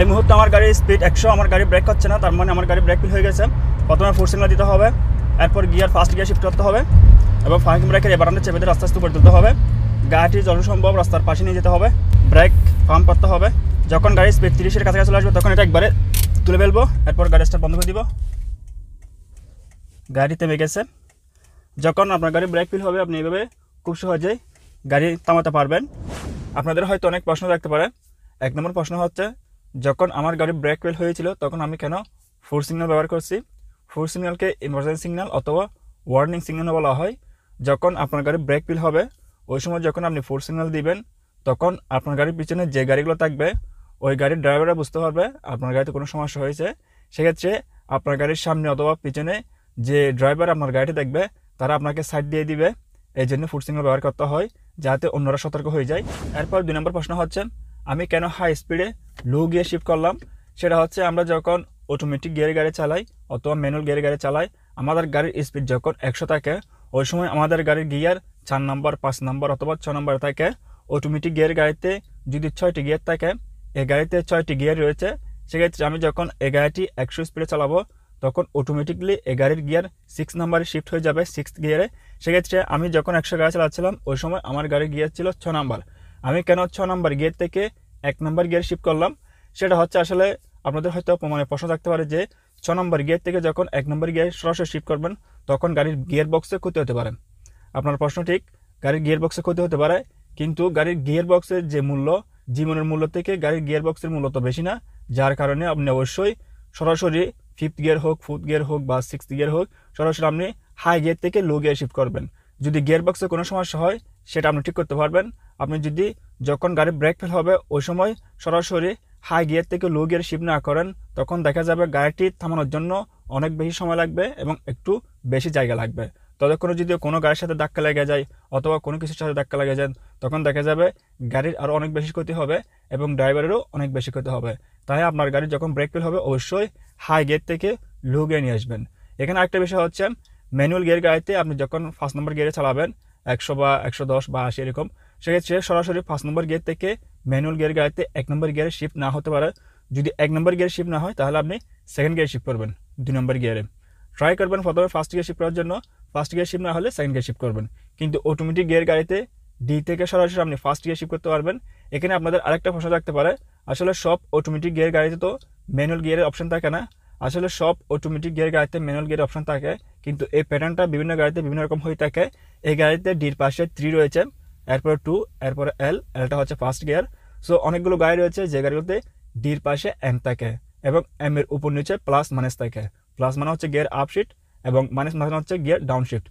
এই মুহূর্তে আমার গাড়ির স্পিড একশো আমার গাড়ি ব্রেক হচ্ছে না তার মানে আমার গাড়ি ব্রেক ফিল হয়ে গেছে প্রথমে ফোর সিগনাল দিতে হবে এরপর গিয়ার ফার্স্ট গিয়ার শিফট করতে হবে এবং ফার্স্ট ব্রেকের এবার আমরা চেপে দিয়ে আস্তে আস্তে উপরে তুলতে হবে গাড়িটি যতসম্ভব রাস্তার পাশে নিয়ে যেতে হবে ব্রেক ফার্ম করতে হবে যখন গাড়ির স্পিড তিরিশের কাছাকাছি চলে আসবে তখন এটা একবারে তুলে ফেলবো এরপর গাড়ি স্টার্ট বন্ধ করে দিব গাড়ি থেমে গেছে যখন আপনার গাড়ি ব্রেক ফিল হবে আপনি এভাবে খুব সহজেই গাড়ি থামাতে পারবেন আপনাদের হয়তো অনেক প্রশ্ন থাকতে পারে এক নম্বর প্রশ্ন হচ্ছে যখন আমার গাড়ি ব্রেক ফেল হয়েছিল তখন আমি কেন ফোর সিগন্যাল ব্যবহার করছি ফোর সিগন্যালকে ইমার্জেন্সি সিগন্যাল অথবা ওয়ার্নিং সিগন্যাল বলা হয় যখন আপনার গাড়ি ব্রেক ফিল হবে ওই সময় যখন আপনি ফোর সিগন্যাল দিবেন তখন আপনার গাড়ির পিছনে যে গাড়িগুলো থাকবে ওই গাড়ির ড্রাইভাররা বুঝতে পারবে আপনার গাড়িতে কোনো সমস্যা হয়েছে সেক্ষেত্রে আপনার গাড়ির সামনে অথবা পিছনে যে ড্রাইভার আপনার গাড়িটি দেখবে তারা আপনাকে সাইড দিয়ে দিবে এই জন্য ফুড সিগন্যাল ব্যবহার করতে হয় যাতে অন্যরা সতর্ক হয়ে যায় এরপর দুই নম্বর প্রশ্ন হচ্ছে আমি কেন হাই স্পিডে লো গিয়ে শিফট করলাম সেটা হচ্ছে আমরা যখন অটোমেটিক গিয়ার গাড়ি চালাই অথবা ম্যানুয়াল গিয়ার গাড়ি চালাই আমাদের গাড়ির স্পিড যখন একশো থাকে ওই সময় আমাদের গাড়ির গিয়ার চার নম্বর পাঁচ নম্বর অথবা ছ নম্বর থাকে অটোমেটিক গিয়ার গাড়িতে যদি ছয়টি গিয়ার থাকে এ গাড়িতে ছয়টি গিয়ার রয়েছে সেক্ষেত্রে আমি যখন এ গাড়িটি একশো স্পিডে চালাবো তখন অটোমেটিকলি এ গাড়ির গিয়ার সিক্স নাম্বারে শিফট হয়ে যাবে সিক্স গিয়ারে সেক্ষেত্রে আমি যখন একশো গাড়ি চালাচ্ছিলাম ওই সময় আমার গাড়ির গিয়ার ছিল ছ নাম্বার আমি কেন ছ নম্বর গিয়ার থেকে এক নম্বর গিয়ার শিফট করলাম সেটা হচ্ছে আসলে আপনাদের হয়তো মানে প্রশ্ন থাকতে পারে যে ছ নম্বর গিয়ার থেকে যখন এক নম্বর গিয়ার সরাসরি শিফট করবেন তখন গাড়ির গিয়ার বক্সে ক্ষতি হতে পারে আপনার প্রশ্ন ঠিক গাড়ির গিয়ার বক্সে ক্ষতি হতে পারে কিন্তু গাড়ির গিয়ার বক্সের যে মূল্য জীবনের মূল্য থেকে গাড়ির গিয়ার বক্সের মূল্য তো বেশি না যার কারণে আপনি অবশ্যই সরাসরি ফিফথ গিয়ার হোক ফোর্থ গিয়ার হোক বা সিক্সথ গিয়ার হোক সরাসরি আপনি হাই গিয়ার থেকে লো গিয়ার শিফট করবেন যদি গিয়ার বক্সে কোনো সমস্যা হয় সেটা আপনি ঠিক করতে পারবেন আপনি যদি যখন গাড়ি ব্রেক ফেল হবে ওই সময় সরাসরি হাই গিয়ার থেকে লো গিয়ার শিফট না করেন তখন দেখা যাবে গাড়িটি থামানোর জন্য অনেক বেশি সময় লাগবে এবং একটু বেশি জায়গা লাগবে ততক্ষণে যদি কোনো গাড়ির সাথে ধাক্কা লেগে যায় অথবা কোনো কিছুর সাথে ধাক্কা লেগে যান তখন দেখা যাবে গাড়ির আরও অনেক বেশি ক্ষতি হবে এবং ড্রাইভারেরও অনেক বেশি ক্ষতি হবে তাই আপনার গাড়ি যখন ব্রেক ফেল হবে অবশ্যই হাই গিয়ার থেকে লো গিয়ার নিয়ে আসবেন এখানে একটা বিষয় হচ্ছে ম্যানুয়াল গিয়ার গাড়িতে আপনি যখন ফার্স্ট নম্বর গিয়ারে চালাবেন একশো বা একশো দশ বা আশি এরকম সেক্ষেত্রে সরাসরি ফার্স্ট নম্বর গিয়ার থেকে ম্যানুয়াল গিয়ার গাড়িতে এক নম্বর গিয়ারে শিফট না হতে পারে যদি এক নম্বর গিয়ারে শিফট না হয় তাহলে আপনি সেকেন্ড গিয়ার শিফট করবেন দুই নম্বর গিয়ারে ট্রাই করবেন প্রথমে ফার্স্ট গিয়ার শিফট করার জন্য ফার্স্ট গিয়ার শিফট না হলে সেকেন্ড গিয়ার শিফট করবেন কিন্তু অটোমেটিক গিয়ার গাড়িতে ডি থেকে সরাসরি আপনি ফার্স্ট গিয়ার শিফট করতে পারবেন এখানে আপনাদের আরেকটা প্রশ্ন থাকতে পারে আসলে সব অটোমেটিক গিয়ার গাড়িতে তো ম্যানুয়াল গিয়ারের অপশন থাকে না আসলে সব অটোমেটিক গিয়ার গাড়িতে ম্যানুয়াল গিয়ার অপশন থাকে কিন্তু এই প্যাটার্নটা বিভিন্ন গাড়িতে বিভিন্ন রকম হয়ে থাকে এই গাড়িতে ডির পাশে থ্রি রয়েছে এরপরে টু এরপরে এল এলটা হচ্ছে ফার্স্ট গিয়ার সো অনেকগুলো গাড়ি রয়েছে যে গাড়িগুলোতে ডির পাশে এম থাকে এবং এম এর উপর নিচে প্লাস মাইনাস থাকে প্লাস মানে হচ্ছে গিয়ার আপশিট এবং মাইনাস মানে হচ্ছে গিয়ার ডাউনশিফট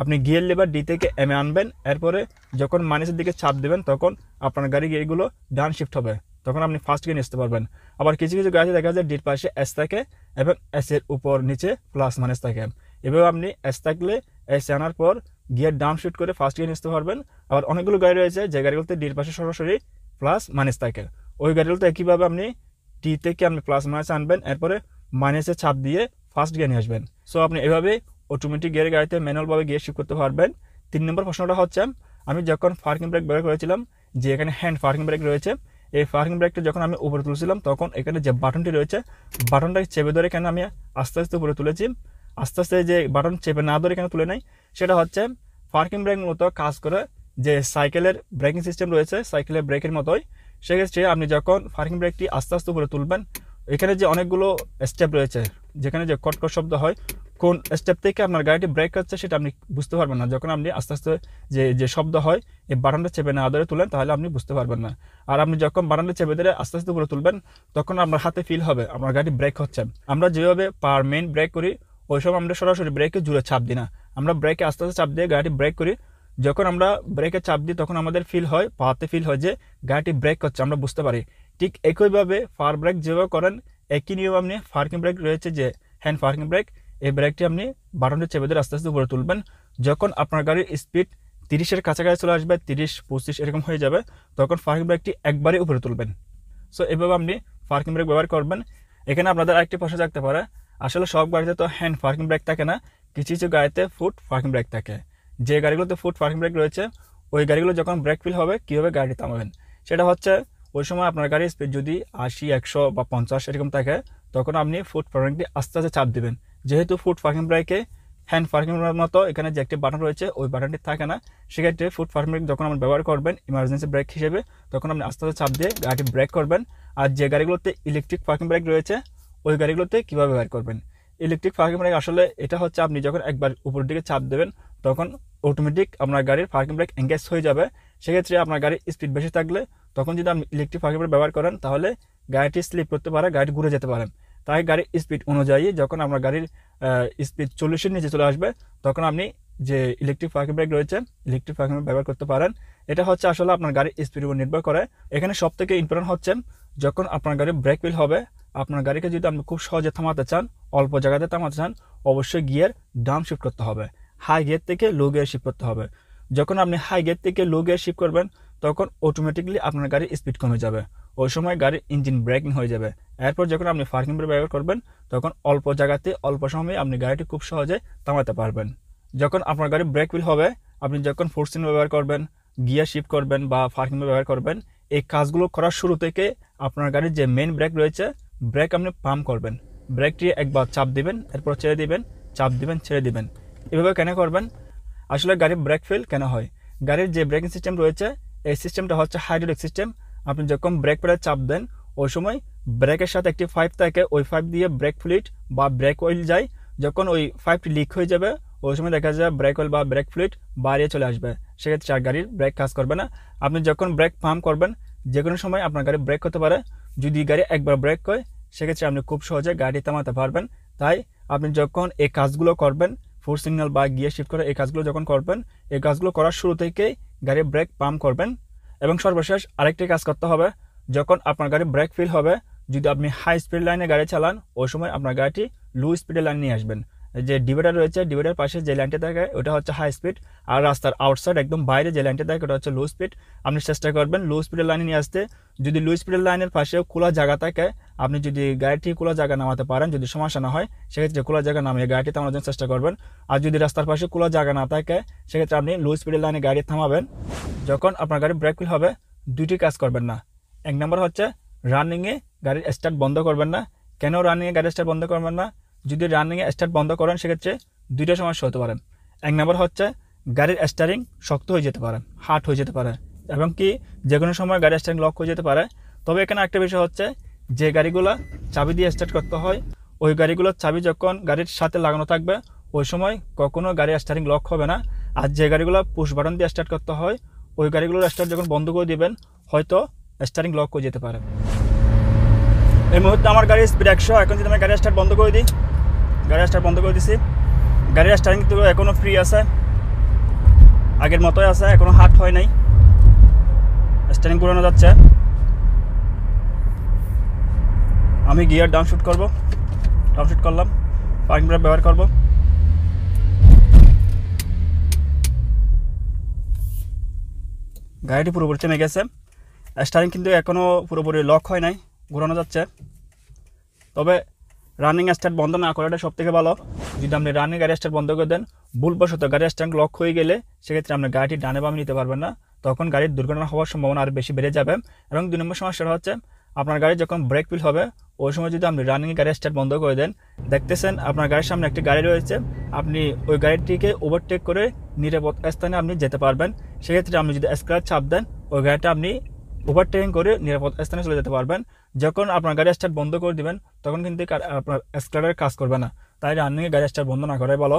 আপনি গিয়ার লেবার ডি থেকে এম এ আনবেন এরপরে যখন মাইনাসের দিকে ছাপ দেবেন তখন আপনার গাড়ি গিয়ারগুলো ডাউন শিফট হবে তখন আপনি ফার্স্ট গিয়ে আসতে পারবেন আবার কিছু কিছু গাছে দেখা যায় ডির পাশে এস থাকে এবং এসের উপর নিচে প্লাস মাইনাস থাকে এভাবে আপনি এস থাকলে এস আনার পর গিয়ার ডাউন শুট করে ফার্স্ট গিয়ে নিতে পারবেন আবার অনেকগুলো গাড়ি রয়েছে যে গাড়িগুলোতে ডির পাশে সরাসরি প্লাস মাইনাস থাকে ওই গাড়িগুলোতে একইভাবে আপনি টি থেকে আপনি প্লাস মাইনাস আনবেন এরপরে মাইনাসে ছাপ দিয়ে ফার্স্ট গিয়ে নিয়ে আসবেন সো আপনি এভাবে অটোমেটিক গিয়ার গাড়িতে ম্যানুয়ালভাবে গিয়ে শিফট করতে পারবেন তিন নম্বর প্রশ্নটা হচ্ছে আমি যখন ফার্কিং ব্রেক ব্যবহার করেছিলাম যে এখানে হ্যান্ড ফার্কিং ব্রেক রয়েছে এই পার্কিং ব্রেকটা যখন আমি উপরে তুলছিলাম তখন এখানে যে বাটনটি রয়েছে বাটনটাকে চেপে ধরে কেন আমি আস্তে আস্তে উপরে তুলেছি আস্তে আস্তে যে বাটন চেপে না ধরে কেন তুলে নেয় সেটা হচ্ছে পার্কিং ব্রেক মতো কাজ করে যে সাইকেলের ব্রেকিং সিস্টেম রয়েছে সাইকেলের ব্রেকের মতোই সেক্ষেত্রে আপনি যখন পার্কিং ব্রেকটি আস্তে আস্তে উপরে তুলবেন এখানে যে অনেকগুলো স্টেপ রয়েছে যেখানে যে কটকট শব্দ হয় কোন স্টেপ থেকে আপনার গাড়িটি ব্রেক হচ্ছে সেটা আপনি বুঝতে পারবেন না যখন আপনি আস্তে আস্তে যে যে শব্দ হয় এই বারান্ডা চেপে না আদরে তুলেন তাহলে আপনি বুঝতে পারবেন না আর আপনি যখন বারান্ডা চেপে ধরে আস্তে আস্তে উপরে তুলবেন তখন আপনার হাতে ফিল হবে আপনার গাড়ি ব্রেক হচ্ছে আমরা যেভাবে পার মেন ব্রেক করি ওই সময় আমরা সরাসরি ব্রেকে জুড়ে চাপ দিই না আমরা ব্রেকে আস্তে আস্তে চাপ দিয়ে গাড়িটি ব্রেক করি যখন আমরা ব্রেকে চাপ দিই তখন আমাদের ফিল হয় পাহাতে ফিল হয় যে গাড়িটি ব্রেক করছে আমরা বুঝতে পারি ঠিক একইভাবে ফার ব্রেক যেভাবে করেন একই নিয়ম আপনি ফার্কিং ব্রেক রয়েছে যে হ্যান্ড ফার্কিং ব্রেক এই ব্রেকটি আপনি বাটনটি চেপে ধরে আস্তে আস্তে উপরে তুলবেন যখন আপনার গাড়ির স্পিড তিরিশের কাছাকাছি চলে আসবে তিরিশ পঁচিশ এরকম হয়ে যাবে তখন পার্কিং ব্রেকটি একবারই উপরে তুলবেন সো এভাবে আপনি পার্কিং ব্রেক ব্যবহার করবেন এখানে আপনাদের আরেকটি প্রশ্ন থাকতে পারে আসলে সব গাড়িতে তো হ্যান্ড পার্কিং ব্রেক থাকে না কিছু কিছু গাড়িতে ফুট পার্কিং ব্রেক থাকে যে গাড়িগুলোতে ফুট পার্কিং ব্রেক রয়েছে ওই গাড়িগুলো যখন ব্রেক ফিল হবে কীভাবে গাড়ি থামাবেন সেটা হচ্ছে ওই সময় আপনার গাড়ির স্পিড যদি আশি একশো বা পঞ্চাশ এরকম থাকে তখন আপনি ফুট পার্কিংটি আস্তে আস্তে চাপ দেবেন যেহেতু ফুড পার্কিং ব্রেকে হ্যান্ড পার্কিং মতো এখানে যে একটি বাটন রয়েছে ওই বাটনটি থাকে না সেক্ষেত্রে ফুড পার্কিং ব্রেক যখন আপনি ব্যবহার করবেন ইমার্জেন্সি ব্রেক হিসেবে তখন আপনি আস্তে আস্তে চাপ দিয়ে গাড়িটি ব্রেক করবেন আর যে গাড়িগুলোতে ইলেকট্রিক পার্কিং ব্রেক রয়েছে ওই গাড়িগুলোতে কীভাবে ব্যবহার করবেন ইলেকট্রিক পার্কিং ব্রেক আসলে এটা হচ্ছে আপনি যখন একবার উপরের দিকে চাপ দেবেন তখন অটোমেটিক আপনার গাড়ির পার্কিং ব্রেক এঙ্গেজ হয়ে যাবে সেক্ষেত্রে আপনার গাড়ির স্পিড বেশি থাকলে তখন যদি আপনি ইলেকট্রিক পার্কিং ব্রেক ব্যবহার করেন তাহলে গাড়িটি স্লিপ করতে পারে গাড়িটি ঘুরে যেতে পারেন তাই গাড়ির স্পিড অনুযায়ী যখন আমরা গাড়ির স্পিড চল্লিশের নিচে চলে আসবে তখন আপনি যে ইলেকট্রিক পার্কিং ব্রেক রয়েছে ইলেকট্রিক পার্কিং ব্রেক ব্যবহার করতে পারেন এটা হচ্ছে আসলে আপনার গাড়ির স্পিড উপর নির্ভর করে এখানে সব থেকে ইম্পর্টেন্ট হচ্ছে যখন আপনার গাড়ির ব্রেক ফিল হবে আপনার গাড়িকে যদি আপনি খুব সহজে থামাতে চান অল্প জায়গাতে থামাতে চান অবশ্যই গিয়ার ডাউন শিফট করতে হবে হাই গিয়ার থেকে লো গিয়ার শিফট করতে হবে যখন আপনি হাই গিয়ার থেকে লো গিয়ার শিফট করবেন তখন অটোমেটিকলি আপনার গাড়ির স্পিড কমে যাবে ওই সময় গাড়ির ইঞ্জিন ব্রেকিং হয়ে যাবে এরপর যখন আপনি পার্কিং ব্রেক ব্যবহার করবেন তখন অল্প জায়গাতে অল্প সময়ে আপনি গাড়িটি খুব সহজে থামাতে পারবেন যখন আপনার গাড়ি ব্রেক ফিল হবে আপনি যখন ফোর্সিন ব্যবহার করবেন গিয়ার শিফট করবেন বা পার্কিং ব্যবহার করবেন এই কাজগুলো করার শুরু থেকে আপনার গাড়ির যে মেন ব্রেক রয়েছে ব্রেক আপনি পাম্প করবেন ব্রেকটি একবার চাপ দিবেন এরপর ছেড়ে দিবেন চাপ দিবেন ছেড়ে দিবেন এভাবে কেন করবেন আসলে গাড়ির ব্রেক ফেল কেন হয় গাড়ির যে ব্রেকিং সিস্টেম রয়েছে এই সিস্টেমটা হচ্ছে হাইড্রোলিক সিস্টেম আপনি যখন ব্রেক পেডাল চাপ দেন ওই সময় ব্রেকের সাথে একটি ফাইভ থাকে ওই ফাইভ দিয়ে ব্রেক ফ্লুইড বা ব্রেক অয়েল যায় যখন ওই ফাইভটি লিক হয়ে যাবে ওই সময় দেখা যায় ব্রেক অয়েল বা ব্রেক ফ্লুইড বাড়িয়ে চলে আসবে সেক্ষেত্রে চার গাড়ির ব্রেক কাজ করবে না আপনি যখন ব্রেক পাম্প করবেন যে কোনো সময় আপনার গাড়ি ব্রেক হতে পারে যদি গাড়ি একবার ব্রেক হয় সেক্ষেত্রে আপনি খুব সহজে গাড়ি থামাতে পারবেন তাই আপনি যখন এই কাজগুলো করবেন ফোর সিগন্যাল বা গিয়ে শিফট করে এই কাজগুলো যখন করবেন এই কাজগুলো করার শুরু থেকেই গাড়ির ব্রেক পাম্প করবেন এবং সর্বশেষ আরেকটি কাজ করতে হবে যখন আপনার গাড়ি ব্রেক ফিল হবে যদি আপনি হাই স্পিড লাইনে গাড়ি চালান ওই সময় আপনার গাড়িটি লো স্পিডে লাইন নিয়ে আসবেন যে ডিভাইডার রয়েছে ডিভাইডার পাশে যে লাইনটা থাকে ওটা হচ্ছে হাই স্পিড আর রাস্তার আউটসাইড একদম বাইরে যে লাইনটা থাকে ওটা হচ্ছে লো স্পিড আপনি চেষ্টা করবেন লো স্পিডের লাইনে নিয়ে আসতে যদি লো স্পিডের লাইনের পাশে খোলা জায়গা থাকে আপনি যদি গাড়িটি খোলা জায়গা নামাতে পারেন যদি সমস্যা না হয় সেক্ষেত্রে খোলা জায়গা নামিয়ে গাড়িটি থামানোর জন্য চেষ্টা করবেন আর যদি রাস্তার পাশে খোলা জায়গা না থাকে সেক্ষেত্রে আপনি লো স্পিডের লাইনে গাড়ি থামাবেন যখন আপনার গাড়ি ব্রেক ফিল হবে দুইটি কাজ করবেন না এক নম্বর হচ্ছে রানিংয়ে গাড়ির স্টার্ট বন্ধ করবেন না কেন রানিংয়ে গাড়ির স্টার্ট বন্ধ করবেন না যদি রানিংয়ে স্টার্ট বন্ধ করেন সেক্ষেত্রে দুইটা সমস্যা হতে পারে এক নম্বর হচ্ছে গাড়ির স্টারিং শক্ত হয়ে যেতে পারে হার্ড হয়ে যেতে পারে এবং কি যে কোনো সময় গাড়ির স্টারিং লক হয়ে যেতে পারে তবে এখানে একটা বিষয় হচ্ছে যে গাড়িগুলো চাবি দিয়ে স্টার্ট করতে হয় ওই গাড়িগুলোর চাবি যখন গাড়ির সাথে লাগানো থাকবে ওই সময় কখনো গাড়ির স্টারিং লক হবে না আর যে গাড়িগুলো পুশ বাটন দিয়ে স্টার্ট করতে হয় ওই গাড়িগুলোর স্টার্ট যখন বন্ধ করে দেবেন হয়তো স্টারিং লক হয়ে যেতে পারে এই মুহূর্তে আমার গাড়ির স্পিড একশো এখন যদি আমি গাড়ি স্টার্ট বন্ধ করে দিই গাড়ি রাস্তা বন্ধ করে দিছি গাড়ির স্টার্টিং কিন্তু এখনও ফ্রি আছে আগের মতোই আছে এখনও হাট হয় নাই স্টারিং ঘুরানো যাচ্ছে আমি গিয়ার ডাউন শুট করবো ডাউন শুট করলাম পার্কিং ব্রেক ব্যবহার করবো গাড়িটি পুরোপুরি থেমে গেছে স্টারিং কিন্তু এখনও পুরোপুরি লক হয় নাই ঘোরানো যাচ্ছে তবে রানিং স্টার্ট বন্ধ না করাটা সব থেকে ভালো যদি আপনি রানিং গাড়ি স্টার্ট বন্ধ করে দেন ভুলবশত গাড়ি স্ট্যান্ড লক হয়ে গেলে সেক্ষেত্রে আপনার গাড়িটি ডানে বামে নিতে পারবেন না তখন গাড়ির দুর্ঘটনা হওয়ার সম্ভাবনা আরও বেশি বেড়ে যাবে এবং দুই নম্বর সমস্যাটা হচ্ছে আপনার গাড়ি যখন ব্রেক ফিল হবে ওই সময় যদি আপনি রানিং গাড়ি স্টার্ট বন্ধ করে দেন দেখতেছেন আপনার গাড়ির সামনে একটি গাড়ি রয়েছে আপনি ওই গাড়িটিকে ওভারটেক করে নিরাপদ স্থানে আপনি যেতে পারবেন সেক্ষেত্রে আপনি যদি স্ক্র্যাচ চাপ দেন ওই গাড়িটা আপনি ওভারটেকিং করে নিরাপদ স্থানে চলে যেতে পারবেন যখন আপনার গাড়ি স্টার্ট বন্ধ করে দিবেন তখন কিন্তু আপনার স্টার্টার কাজ করবে না তাই রানিংয়ে গাড়ি স্টার্ট বন্ধ না করাই বলো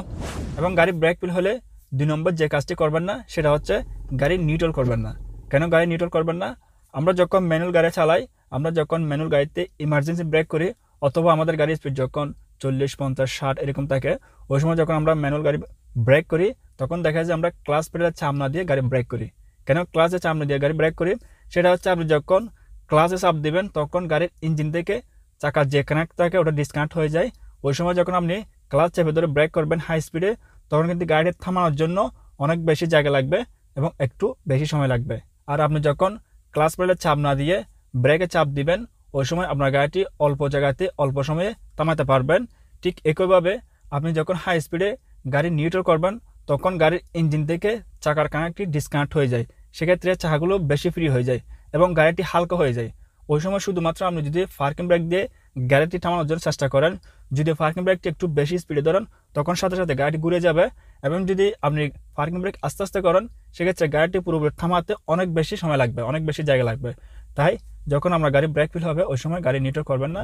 এবং গাড়ি ব্রেক ফিল হলে দুই নম্বর যে কাজটি করবেন না সেটা হচ্ছে গাড়ি নিউট্রাল করবেন না কেন গাড়ি নিউট্রাল করবেন না আমরা যখন ম্যানুয়াল গাড়ি চালাই আমরা যখন ম্যানুয়াল গাড়িতে ইমার্জেন্সি ব্রেক করি অথবা আমাদের গাড়ির স্পিড যখন চল্লিশ পঞ্চাশ ষাট এরকম থাকে ওই সময় যখন আমরা ম্যানুয়াল গাড়ি ব্রেক করি তখন দেখা যায় আমরা ক্লাস পেডেলের চামনা দিয়ে গাড়ি ব্রেক করি কেন ক্লাসে চামনা দিয়ে গাড়ি ব্রেক করি সেটা হচ্ছে আপনি যখন ক্লাসে চাপ দেবেন তখন গাড়ির ইঞ্জিন থেকে চাকা যে কানেক্ট থাকে ওটা ডিসকানেক্ট হয়ে যায় ওই সময় যখন আপনি ক্লাস চেপে ধরে ব্রেক করবেন হাই স্পিডে তখন কিন্তু গাড়ির থামানোর জন্য অনেক বেশি জায়গা লাগবে এবং একটু বেশি সময় লাগবে আর আপনি যখন ক্লাস পেলে চাপ না দিয়ে ব্রেকে চাপ দিবেন ওই সময় আপনার গাড়িটি অল্প জায়গাতে অল্প সময়ে থামাতে পারবেন ঠিক একইভাবে আপনি যখন হাই স্পিডে গাড়ি নিউট্রাল করবেন তখন গাড়ির ইঞ্জিন থেকে চাকার কানেক্টটি ডিসকানেক্ট হয়ে যায় সেক্ষেত্রে চাকাগুলো বেশি ফ্রি হয়ে যায় এবং গাড়িটি হালকা হয়ে যায় ওই সময় শুধুমাত্র আপনি যদি ফার্কিং ব্রেক দিয়ে গাড়িটি থামানোর জন্য চেষ্টা করেন যদি ফার্কিং ব্রেকটি একটু বেশি স্পিডে ধরেন তখন সাথে সাথে গাড়িটি ঘুরে যাবে এবং যদি আপনি ফার্কিং ব্রেক আস্তে আস্তে করেন সেক্ষেত্রে গাড়িটি পুরোপুরি থামাতে অনেক বেশি সময় লাগবে অনেক বেশি জায়গা লাগবে তাই যখন আমরা গাড়ি ব্রেক ফিল হবে ওই সময় গাড়ি নিউট্রাল করবেন না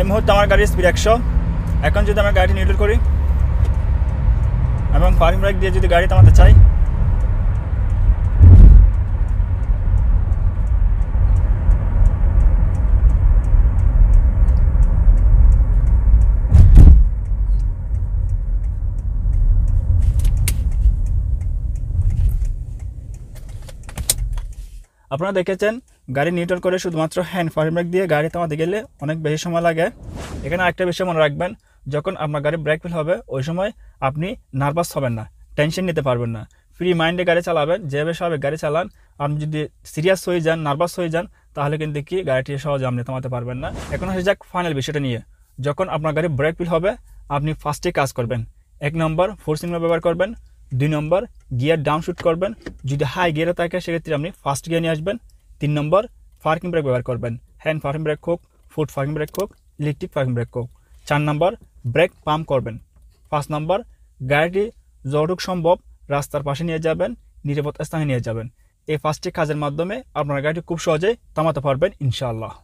এই মুহূর্তে আমার গাড়ির স্পিড একশো এখন যদি আমরা গাড়িটি নিউট্রাল করি এবং ফার্কিং ব্রেক দিয়ে যদি গাড়ি থামাতে চাই আপনারা দেখেছেন গাড়ি নিউট্রাল করে শুধুমাত্র হ্যান্ড ফার্ম দিয়ে গাড়ি থামাতে গেলে অনেক বেশি সময় লাগে এখানে আরেকটা বিষয় মনে রাখবেন যখন আপনার গাড়ি ব্রেক ফেল হবে ওই সময় আপনি নার্ভাস হবেন না টেনশন নিতে পারবেন না ফ্রি মাইন্ডে গাড়ি চালাবেন যেভাবে স্বাভাবিক গাড়ি চালান আপনি যদি সিরিয়াস হয়ে যান নার্ভাস হয়ে যান তাহলে কিন্তু কি গাড়িটি সহজে আপনি থামাতে পারবেন না এখন হয়ে যাক ফাইনাল বিষয়টা নিয়ে যখন আপনার গাড়ি ব্রেক ফিল হবে আপনি ফার্স্টে কাজ করবেন এক নম্বর ফোর সিগন্যাল ব্যবহার করবেন দুই নম্বর গিয়ার ডাউন শুট করবেন যদি হাই গিয়ারে থাকে সেক্ষেত্রে আপনি ফার্স্ট গিয়ার নিয়ে আসবেন তিন নম্বর ফার্কিং ব্রেক ব্যবহার করবেন হ্যান্ড ফার্কিং ব্রেক হোক ফুট ফার্কিং ব্রেক হোক ইলেকট্রিক ফার্কিং ব্রেক হোক চার নম্বর ব্রেক পাম্প করবেন পাঁচ নম্বর গাড়িটি যতটুক সম্ভব রাস্তার পাশে নিয়ে যাবেন নিরাপদ স্থানে নিয়ে যাবেন এই পাঁচটি কাজের মাধ্যমে আপনার গাড়িটি খুব সহজেই থামাতে পারবেন ইনশাআল্লাহ